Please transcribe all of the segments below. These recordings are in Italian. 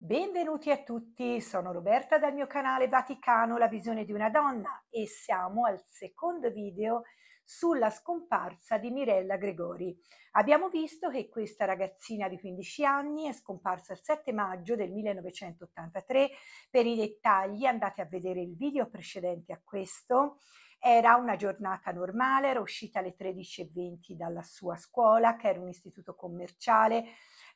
Benvenuti a tutti, sono Roberta dal mio canale Vaticano, la visione di una donna e siamo al secondo video sulla scomparsa di Mirella Gregori. Abbiamo visto che questa ragazzina di 15 anni è scomparsa il 7 maggio del 1983, per i dettagli andate a vedere il video precedente a questo era una giornata normale, era uscita alle 13.20 dalla sua scuola, che era un istituto commerciale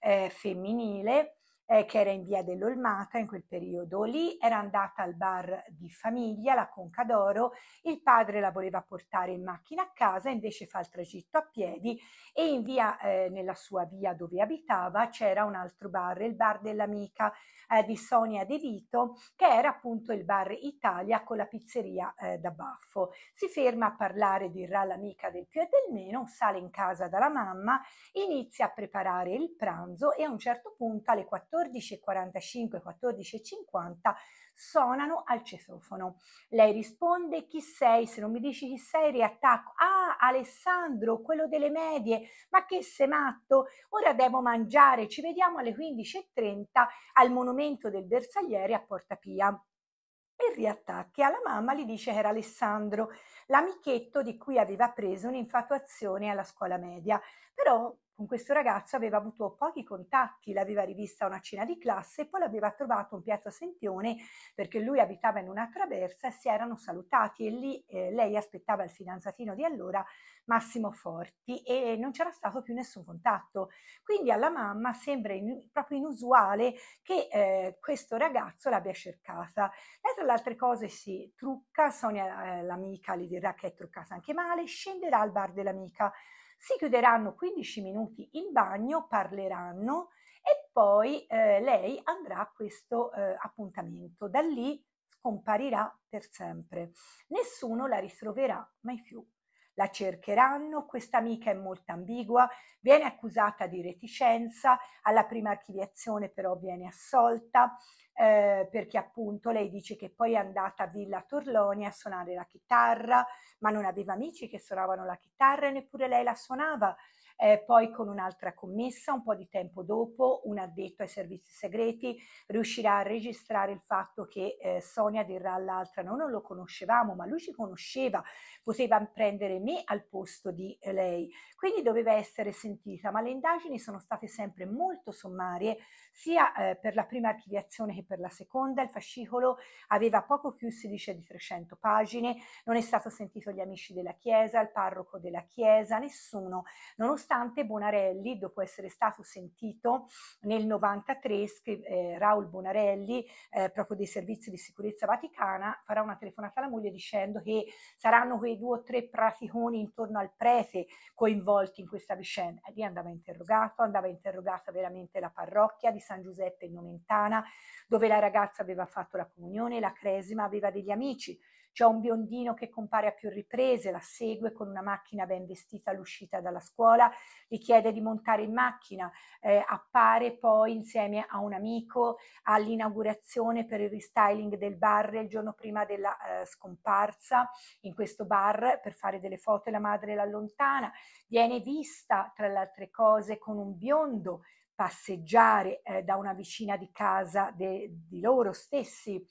eh, femminile, eh, che era in via dell'Olmata in quel periodo lì, era andata al bar di famiglia, la Conca d'Oro, il padre la voleva portare in macchina a casa, invece fa il tragitto a piedi e in via, eh, nella sua via dove abitava c'era un altro bar, il bar dell'amica eh, di Sonia De Vito, che era appunto il bar Italia con la pizzeria eh, da baffo. Si ferma a parlare, dirà l'amica del più e del meno, sale in casa dalla mamma, inizia a preparare il pranzo e a un certo punto alle 14 14.45, 14.50 suonano al cesofono. Lei risponde chi sei, se non mi dici chi sei riattacco. Ah, Alessandro, quello delle medie, ma che sei matto? Ora devo mangiare, ci vediamo alle 15.30 al monumento del bersagliere a Porta Pia e riattacchi. Alla mamma gli dice che era Alessandro, l'amichetto di cui aveva preso un'infatuazione alla scuola media. Però con questo ragazzo aveva avuto pochi contatti, l'aveva rivista a una cena di classe e poi l'aveva trovato in piazza Sempione perché lui abitava in una traversa e si erano salutati e lì eh, lei aspettava il fidanzatino di allora, Massimo Forti, e non c'era stato più nessun contatto. Quindi alla mamma sembra in, proprio inusuale che eh, questo ragazzo l'abbia cercata. Lei tra le altre cose si trucca, Sonia eh, l'amica le dirà che è truccata anche male, scenderà al bar dell'amica si chiuderanno 15 minuti in bagno, parleranno e poi eh, lei andrà a questo eh, appuntamento. Da lì scomparirà per sempre. Nessuno la ritroverà mai più. La cercheranno, questa amica è molto ambigua, viene accusata di reticenza, alla prima archiviazione però viene assolta eh, perché appunto lei dice che poi è andata a Villa Torloni a suonare la chitarra, ma non aveva amici che suonavano la chitarra e neppure lei la suonava eh, poi con un'altra commessa un po' di tempo dopo, un addetto ai servizi segreti riuscirà a registrare il fatto che eh, Sonia dirà all'altra no, non lo conoscevamo, ma lui ci conosceva, poteva prendere me al posto di eh, lei. Quindi doveva essere sentita, ma le indagini sono state sempre molto sommarie, sia eh, per la prima archiviazione che per la seconda. Il fascicolo aveva poco più, si di 300 pagine, non è stato sentito gli amici della chiesa, il parroco della chiesa, nessuno, nonostante Nonostante Bonarelli, dopo essere stato sentito nel 93, eh, Raul Bonarelli, eh, proprio dei servizi di sicurezza vaticana, farà una telefonata alla moglie dicendo che saranno quei due o tre praticoni intorno al prete coinvolti in questa vicenda. E lì andava interrogato, andava interrogata veramente la parrocchia di San Giuseppe in Nomentana, dove la ragazza aveva fatto la comunione, la cresima, aveva degli amici. C'è un biondino che compare a più riprese, la segue con una macchina ben vestita all'uscita dalla scuola, gli chiede di montare in macchina, eh, appare poi insieme a un amico all'inaugurazione per il restyling del bar il giorno prima della eh, scomparsa in questo bar per fare delle foto e la madre l'allontana. viene vista tra le altre cose con un biondo passeggiare eh, da una vicina di casa de, di loro stessi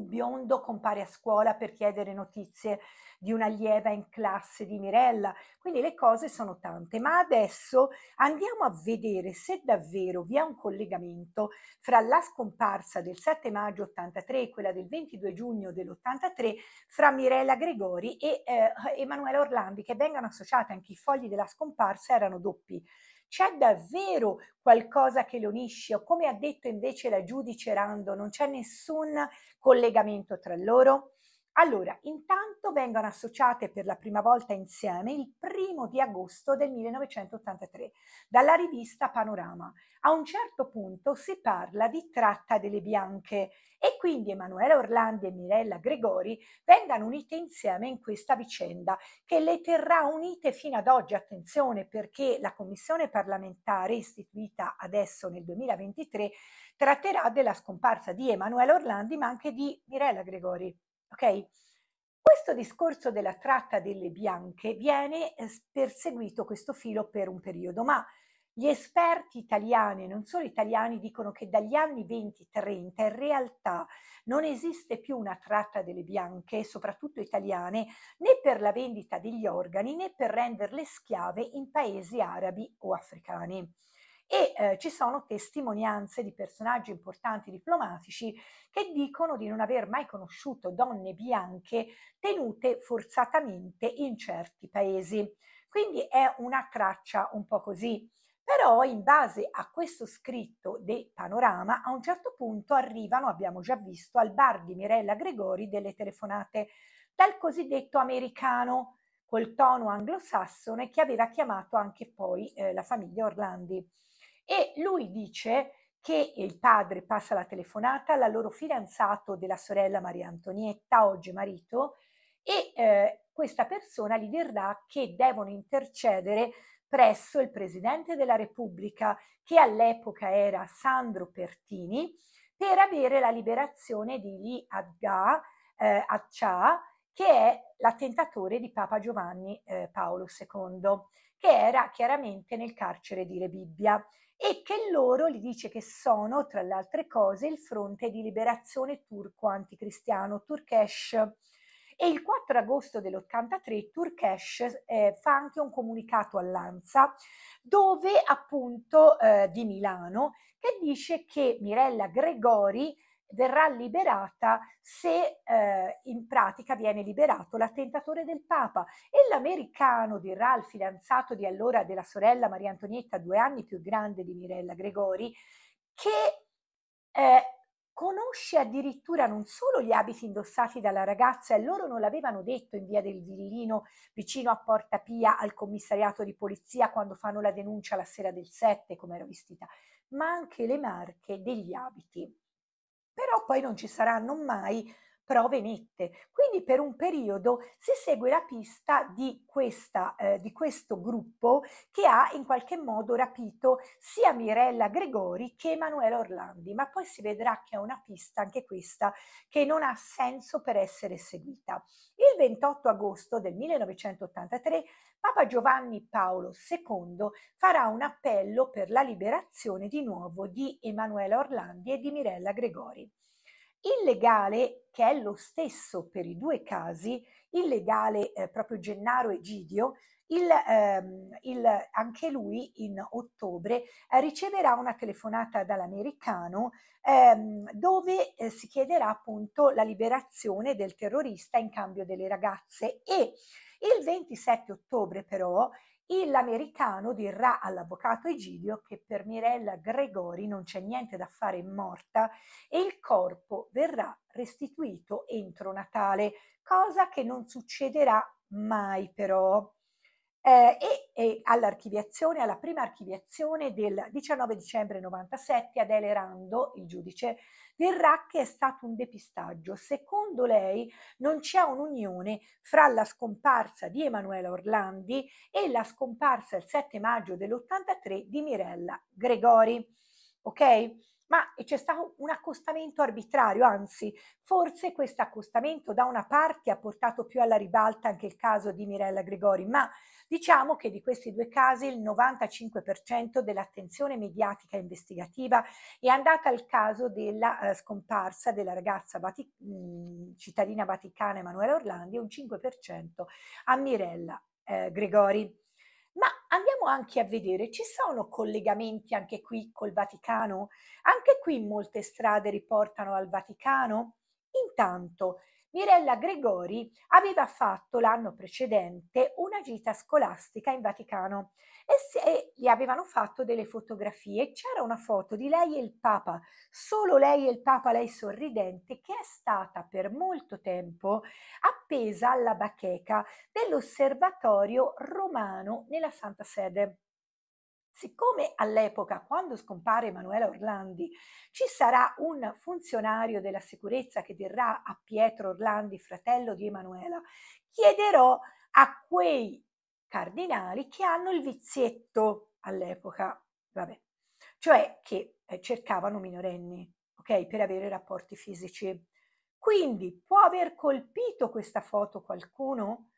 biondo compare a scuola per chiedere notizie di un'allieva in classe di Mirella. Quindi le cose sono tante, ma adesso andiamo a vedere se davvero vi è un collegamento fra la scomparsa del 7 maggio 83 e quella del 22 giugno dell'83 fra Mirella Gregori e eh, Emanuela Orlandi che vengano associate anche i fogli della scomparsa erano doppi c'è davvero qualcosa che le unisce o come ha detto invece la giudice Rando, non c'è nessun collegamento tra loro? Allora, intanto vengono associate per la prima volta insieme il primo di agosto del 1983 dalla rivista Panorama. A un certo punto si parla di tratta delle bianche e quindi Emanuela Orlandi e Mirella Gregori vengano unite insieme in questa vicenda che le terrà unite fino ad oggi, attenzione perché la commissione parlamentare istituita adesso nel 2023 tratterà della scomparsa di Emanuela Orlandi ma anche di Mirella Gregori. Ok? Questo discorso della tratta delle bianche viene eh, perseguito questo filo per un periodo, ma gli esperti italiani, non solo italiani, dicono che dagli anni 20-30 in realtà non esiste più una tratta delle bianche, soprattutto italiane, né per la vendita degli organi né per renderle schiave in paesi arabi o africani e eh, ci sono testimonianze di personaggi importanti diplomatici che dicono di non aver mai conosciuto donne bianche tenute forzatamente in certi paesi. Quindi è una traccia un po' così. Però in base a questo scritto del Panorama, a un certo punto arrivano, abbiamo già visto, al bar di Mirella Gregori delle telefonate dal cosiddetto americano col tono anglosassone che aveva chiamato anche poi eh, la famiglia Orlandi. E lui dice che il padre passa la telefonata alla loro fidanzato della sorella Maria Antonietta, oggi marito, e eh, questa persona gli dirà che devono intercedere presso il Presidente della Repubblica, che all'epoca era Sandro Pertini, per avere la liberazione di Li Adga, eh, Accia, che è l'attentatore di Papa Giovanni eh, Paolo II, che era chiaramente nel carcere di Rebibbia e che loro gli dice che sono, tra le altre cose, il fronte di liberazione turco anticristiano, Turkesh. E il 4 agosto dell'83 Turkesh eh, fa anche un comunicato all'ANSA dove appunto eh, di Milano che dice che Mirella Gregori verrà liberata se eh, in pratica viene liberato l'attentatore del Papa e l'americano, dirà al fidanzato di allora della sorella Maria Antonietta, due anni più grande di Mirella Gregori, che eh, conosce addirittura non solo gli abiti indossati dalla ragazza, e loro non l'avevano detto in via del Villino, vicino a Porta Pia, al commissariato di polizia, quando fanno la denuncia la sera del 7, come era vestita, ma anche le marche degli abiti però poi non ci saranno mai prove nette. Quindi per un periodo si segue la pista di, questa, eh, di questo gruppo che ha in qualche modo rapito sia Mirella Gregori che Emanuele Orlandi, ma poi si vedrà che è una pista anche questa che non ha senso per essere seguita. Il 28 agosto del 1983 Papa Giovanni Paolo II farà un appello per la liberazione di nuovo di Emanuele Orlandi e di Mirella Gregori. Il legale, che è lo stesso per i due casi, il legale eh, proprio Gennaro Egidio, il, ehm, il, anche lui in ottobre eh, riceverà una telefonata dall'americano ehm, dove eh, si chiederà appunto la liberazione del terrorista in cambio delle ragazze e il 27 ottobre però e l'americano dirà all'avvocato Egidio che per Mirella Gregori non c'è niente da fare morta e il corpo verrà restituito entro Natale, cosa che non succederà mai però. Eh, e, e, all'archiviazione, alla prima archiviazione del 19 dicembre 97 Adele Rando, il giudice, per Racche è stato un depistaggio. Secondo lei non c'è un'unione fra la scomparsa di Emanuela Orlandi e la scomparsa il 7 maggio dell'83 di Mirella Gregori. Ok? ma c'è stato un accostamento arbitrario, anzi forse questo accostamento da una parte ha portato più alla ribalta anche il caso di Mirella Gregori, ma diciamo che di questi due casi il 95% dell'attenzione mediatica investigativa è andata al caso della eh, scomparsa della ragazza Vati- mh, mm, cittadina vaticana Emanuela Orlandi e un 5% a Mirella eh, Gregori. Ma andiamo anche a vedere, ci sono collegamenti anche qui col Vaticano? Anche qui molte strade riportano al Vaticano? Intanto Mirella Gregori aveva fatto l'anno precedente una gita scolastica in Vaticano e, se, e gli avevano fatto delle fotografie. C'era una foto di lei e il Papa, solo lei e il Papa, lei sorridente, che è stata per molto tempo appesa alla bacheca dell'osservatorio romano nella Santa Sede. Siccome all'epoca, quando scompare Emanuela Orlandi, ci sarà un funzionario della sicurezza che dirà a Pietro Orlandi, fratello di Emanuela, chiederò a quei cardinali che hanno il vizietto all'epoca, vabbè, cioè che eh, cercavano minorenni, ok, per avere rapporti fisici. Quindi può aver colpito questa foto qualcuno?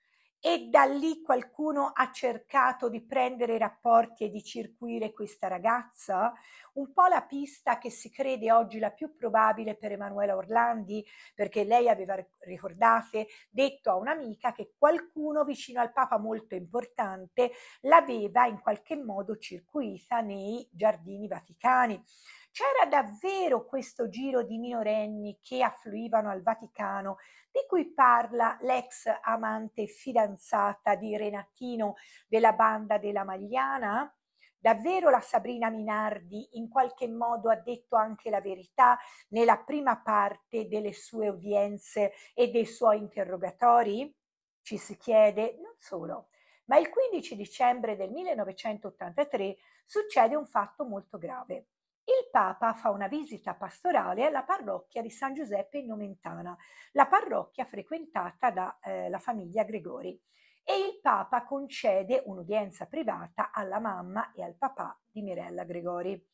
e da lì qualcuno ha cercato di prendere rapporti e di circuire questa ragazza? Un po' la pista che si crede oggi la più probabile per Emanuela Orlandi, perché lei aveva, ricordate, detto a un'amica che qualcuno vicino al Papa molto importante l'aveva in qualche modo circuita nei giardini vaticani. C'era davvero questo giro di minorenni che affluivano al Vaticano di cui parla l'ex amante fidanzata di Renatino della banda della Magliana? Davvero la Sabrina Minardi in qualche modo ha detto anche la verità nella prima parte delle sue udienze e dei suoi interrogatori? Ci si chiede, non solo, ma il 15 dicembre del 1983 succede un fatto molto grave il Papa fa una visita pastorale alla parrocchia di San Giuseppe in Nomentana, la parrocchia frequentata dalla eh, famiglia Gregori, e il Papa concede un'udienza privata alla mamma e al papà di Mirella Gregori.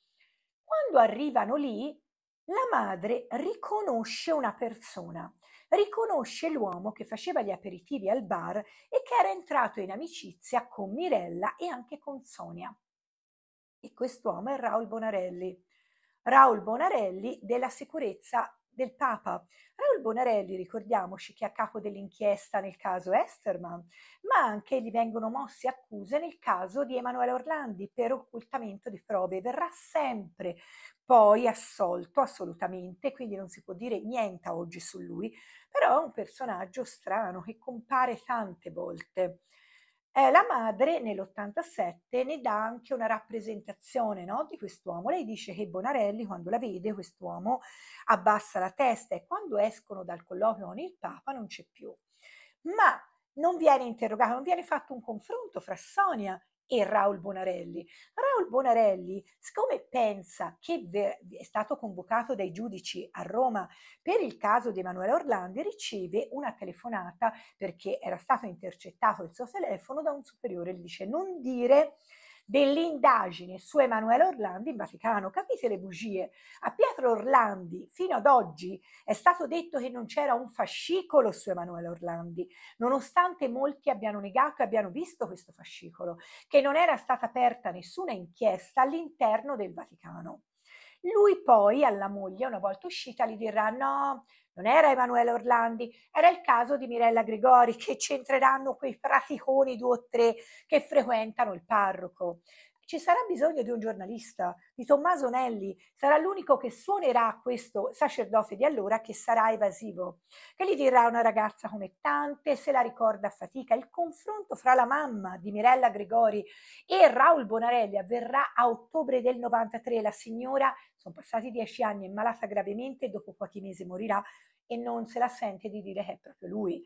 Quando arrivano lì, la madre riconosce una persona, riconosce l'uomo che faceva gli aperitivi al bar e che era entrato in amicizia con Mirella e anche con Sonia e quest'uomo è Raul Bonarelli. Raul Bonarelli della sicurezza del Papa. Raul Bonarelli, ricordiamoci che è a capo dell'inchiesta nel caso Esterman, ma anche gli vengono mosse accuse nel caso di Emanuele Orlandi per occultamento di prove. Verrà sempre poi assolto assolutamente, quindi non si può dire niente oggi su lui, però è un personaggio strano che compare tante volte. Eh, la madre nell'87 ne dà anche una rappresentazione no, di quest'uomo. Lei dice che Bonarelli, quando la vede, quest'uomo abbassa la testa e quando escono dal colloquio con il Papa non c'è più. Ma non viene interrogato, non viene fatto un confronto fra Sonia e Raul Bonarelli. Raul Bonarelli, siccome pensa che è stato convocato dai giudici a Roma per il caso di Emanuele Orlandi, riceve una telefonata perché era stato intercettato il suo telefono da un superiore, gli dice non dire dell'indagine su Emanuele Orlandi in Vaticano. Capite le bugie? A Pietro Orlandi fino ad oggi è stato detto che non c'era un fascicolo su Emanuele Orlandi, nonostante molti abbiano negato e abbiano visto questo fascicolo, che non era stata aperta nessuna inchiesta all'interno del Vaticano. Lui poi alla moglie, una volta uscita, gli dirà no, non era Emanuele Orlandi, era il caso di Mirella Gregori, che c'entreranno quei frasiconi due o tre che frequentano il parroco ci sarà bisogno di un giornalista, di Tommaso Nelli, sarà l'unico che suonerà questo sacerdote di allora che sarà evasivo, che gli dirà una ragazza come tante, se la ricorda a fatica, il confronto fra la mamma di Mirella Gregori e Raul Bonarelli avverrà a ottobre del 93, la signora, sono passati dieci anni, è malata gravemente, dopo pochi mesi morirà e non se la sente di dire che è proprio lui.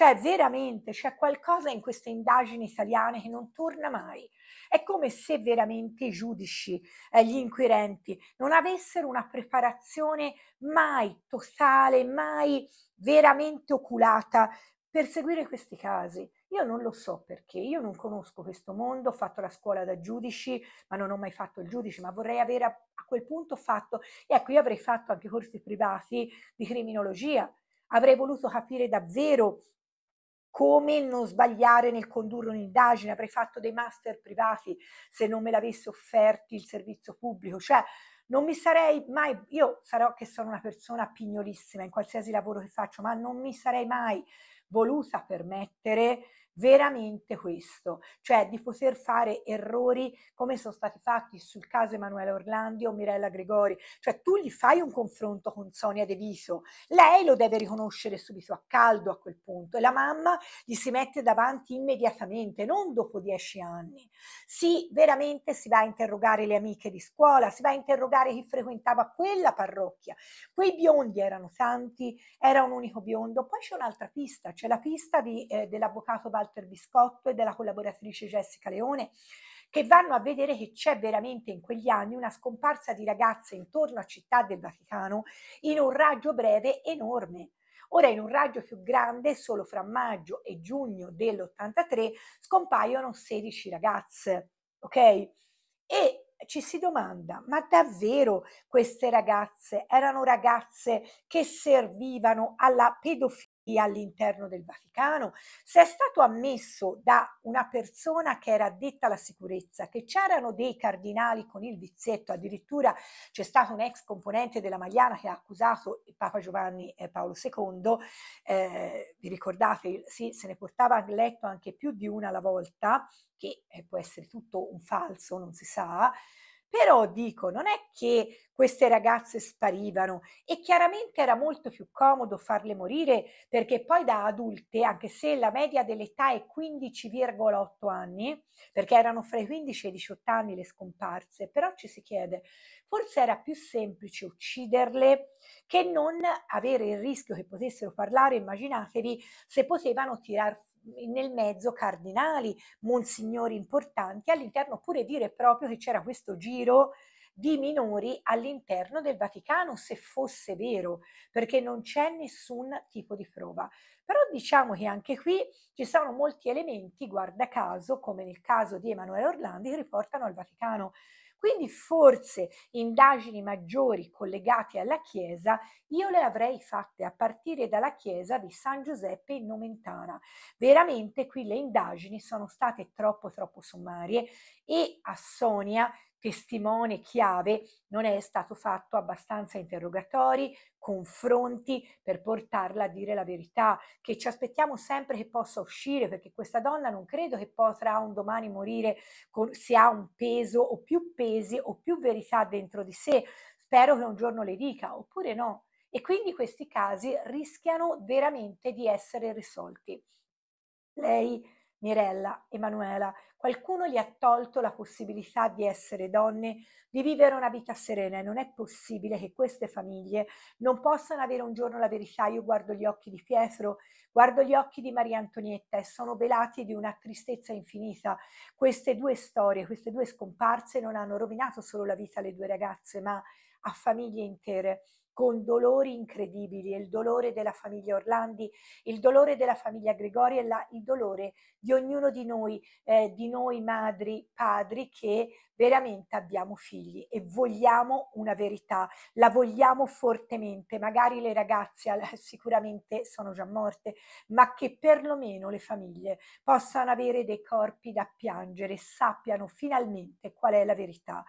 Cioè, veramente c'è qualcosa in queste indagini italiane che non torna mai. È come se veramente i giudici, eh, gli inquirenti, non avessero una preparazione mai totale, mai veramente oculata per seguire questi casi. Io non lo so perché, io non conosco questo mondo, ho fatto la scuola da giudici, ma non ho mai fatto il giudice, ma vorrei avere a, a quel punto fatto, ecco, io avrei fatto anche corsi privati di criminologia, avrei voluto capire davvero come non sbagliare nel condurre un'indagine, avrei fatto dei master privati se non me l'avesse offerti il servizio pubblico, cioè non mi sarei mai, io sarò che sono una persona pignolissima in qualsiasi lavoro che faccio, ma non mi sarei mai voluta permettere veramente questo, cioè di poter fare errori come sono stati fatti sul caso Emanuele Orlandi o Mirella Gregori, cioè tu gli fai un confronto con Sonia De Viso, lei lo deve riconoscere subito a caldo a quel punto e la mamma gli si mette davanti immediatamente, non dopo dieci anni. Sì, veramente si va a interrogare le amiche di scuola, si va a interrogare chi frequentava quella parrocchia. Quei biondi erano tanti, era un unico biondo. Poi c'è un'altra pista, c'è la pista di, eh, dell'avvocato Baltazar Walter Biscotto e della collaboratrice Jessica Leone, che vanno a vedere che c'è veramente in quegli anni una scomparsa di ragazze intorno a Città del Vaticano in un raggio breve enorme. Ora in un raggio più grande, solo fra maggio e giugno dell'83, scompaiono 16 ragazze, ok? E ci si domanda, ma davvero queste ragazze erano ragazze che servivano alla pedofilia? all'interno del Vaticano, se è stato ammesso da una persona che era addetta alla sicurezza, che c'erano dei cardinali con il vizietto, addirittura c'è stato un ex componente della Magliana che ha accusato Papa Giovanni eh, Paolo II, eh, vi ricordate, sì, se ne portava a letto anche più di una alla volta, che eh, può essere tutto un falso, non si sa, eh, però dico, non è che queste ragazze sparivano e chiaramente era molto più comodo farle morire perché poi da adulte, anche se la media dell'età è 15,8 anni, perché erano fra i 15 e i 18 anni le scomparse, però ci si chiede, forse era più semplice ucciderle che non avere il rischio che potessero parlare, immaginatevi se potevano tirar nel mezzo cardinali, monsignori importanti, all'interno pure dire proprio che c'era questo giro di minori all'interno del Vaticano, se fosse vero, perché non c'è nessun tipo di prova. Però diciamo che anche qui ci sono molti elementi, guarda caso, come nel caso di Emanuele Orlandi, che riportano al Vaticano. Quindi forse indagini maggiori collegate alla Chiesa io le avrei fatte a partire dalla Chiesa di San Giuseppe in Nomentana. Veramente qui le indagini sono state troppo troppo sommarie e a Sonia testimone chiave, non è stato fatto abbastanza interrogatori, confronti per portarla a dire la verità, che ci aspettiamo sempre che possa uscire, perché questa donna non credo che potrà un domani morire con, se ha un peso o più pesi o più verità dentro di sé. Spero che un giorno le dica, oppure no. E quindi questi casi rischiano veramente di essere risolti. Lei Mirella, Emanuela, qualcuno gli ha tolto la possibilità di essere donne, di vivere una vita serena e non è possibile che queste famiglie non possano avere un giorno la verità. Io guardo gli occhi di Pietro, guardo gli occhi di Maria Antonietta e sono velati di una tristezza infinita. Queste due storie, queste due scomparse non hanno rovinato solo la vita alle due ragazze, ma a famiglie intere con dolori incredibili, il dolore della famiglia Orlandi, il dolore della famiglia Gregori e la, il dolore di ognuno di noi, eh, di noi madri, padri che veramente abbiamo figli e vogliamo una verità, la vogliamo fortemente, magari le ragazze sicuramente sono già morte, ma che perlomeno le famiglie possano avere dei corpi da piangere, sappiano finalmente qual è la verità.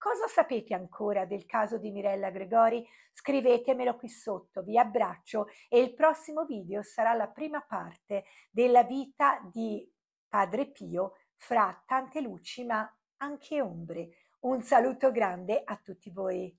Cosa sapete ancora del caso di Mirella Gregori? Scrivetemelo qui sotto, vi abbraccio e il prossimo video sarà la prima parte della vita di Padre Pio fra tante luci ma anche ombre. Un saluto grande a tutti voi.